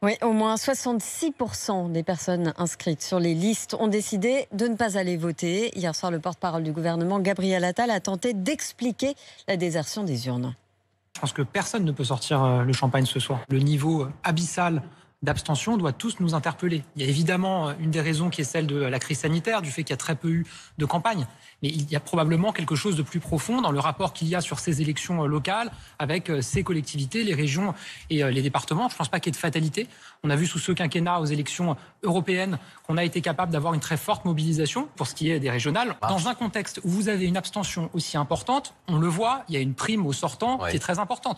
Oui, au moins 66% des personnes inscrites sur les listes ont décidé de ne pas aller voter. Hier soir, le porte-parole du gouvernement, Gabriel Attal, a tenté d'expliquer la désertion des urnes. Je pense que personne ne peut sortir euh, le champagne ce soir. Le niveau euh, abyssal d'abstention doit tous nous interpeller. Il y a évidemment euh, une des raisons qui est celle de la crise sanitaire, du fait qu'il y a très peu eu de campagne. Mais il y a probablement quelque chose de plus profond dans le rapport qu'il y a sur ces élections euh, locales avec euh, ces collectivités, les régions et les départements. Je ne pense pas qu'il y ait de fatalité. On a vu sous ce quinquennat aux élections européennes qu'on a été capable d'avoir une très forte mobilisation pour ce qui est des régionales. Dans un contexte où vous avez une abstention aussi importante, on le voit, il y a une prime au sortant qui est très importante.